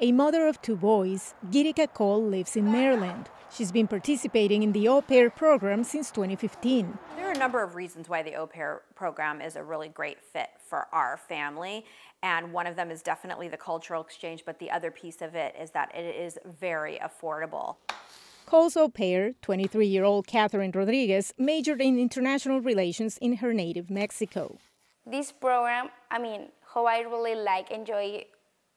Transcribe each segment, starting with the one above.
A mother of two boys, Girika Cole lives in Maryland. She's been participating in the au pair program since 2015. There are a number of reasons why the au pair program is a really great fit for our family. And one of them is definitely the cultural exchange, but the other piece of it is that it is very affordable. Cole's au pair, 23 year old Catherine Rodriguez, majored in international relations in her native Mexico. This program, I mean, how I really like, enjoy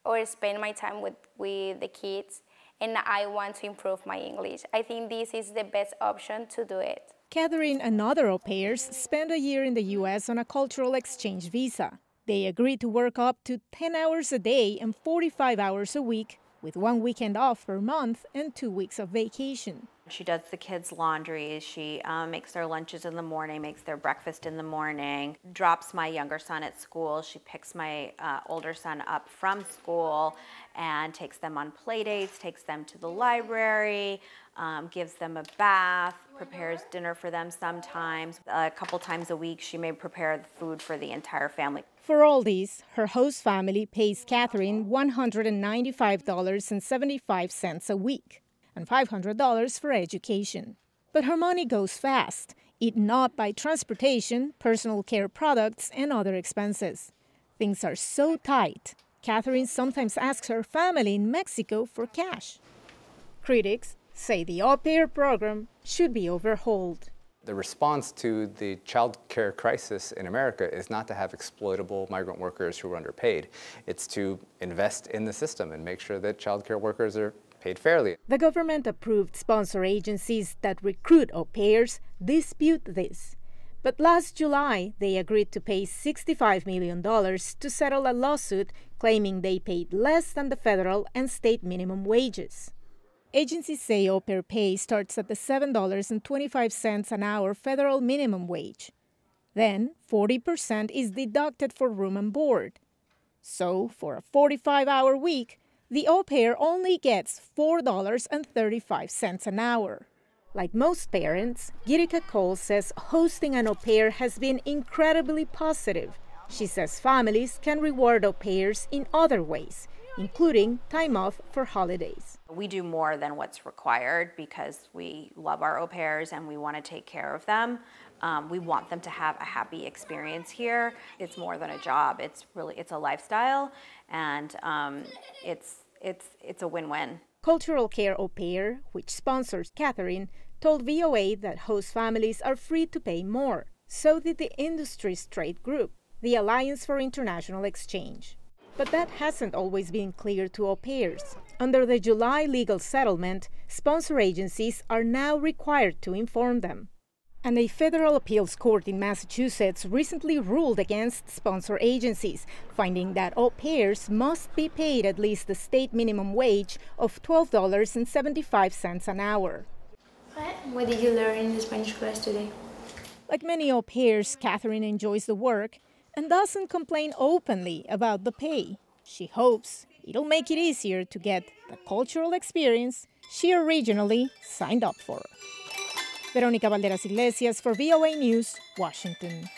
or spend my time with, with the kids and I want to improve my English. I think this is the best option to do it. Catherine and other au pairs spend a year in the US on a cultural exchange visa. They agree to work up to 10 hours a day and 45 hours a week, with one weekend off per month and two weeks of vacation. She does the kids' laundry. She um, makes their lunches in the morning, makes their breakfast in the morning, drops my younger son at school. She picks my uh, older son up from school and takes them on play dates, takes them to the library, um, gives them a bath, prepares dinner for them sometimes. A couple times a week, she may prepare the food for the entire family. For all these, her host family pays Catherine $195.75 a week and $500 for education. But her money goes fast, eaten not by transportation, personal care products, and other expenses. Things are so tight, Catherine sometimes asks her family in Mexico for cash. Critics say the au pair program should be overhauled the response to the child care crisis in America is not to have exploitable migrant workers who are underpaid. It's to invest in the system and make sure that child care workers are paid fairly. The government approved sponsor agencies that recruit au pairs dispute this. But last July, they agreed to pay $65 million to settle a lawsuit claiming they paid less than the federal and state minimum wages. Agency sale per pay starts at the $7.25 an hour federal minimum wage. Then 40% is deducted for room and board. So, for a 45 hour week, the au pair only gets $4.35 an hour. Like most parents, Girika Cole says hosting an au pair has been incredibly positive. She says families can reward au pairs in other ways, including time off for holidays. We do more than what's required because we love our au pairs and we want to take care of them. Um, we want them to have a happy experience here. It's more than a job. It's really it's a lifestyle, and um, it's it's it's a win-win. Cultural Care Au Pair, which sponsors Catherine, told VOA that host families are free to pay more. So did the industry's trade group, the Alliance for International Exchange. But that hasn't always been clear to au pairs. Under the July legal settlement, sponsor agencies are now required to inform them. And a federal appeals court in Massachusetts recently ruled against sponsor agencies, finding that all payers must be paid at least the state minimum wage of $12.75 an hour. What? what did you learn in the Spanish class today? Like many au pairs, Catherine enjoys the work, and doesn't complain openly about the pay. She hopes it'll make it easier to get the cultural experience she originally signed up for. Veronica Valderas Iglesias for VOA News, Washington.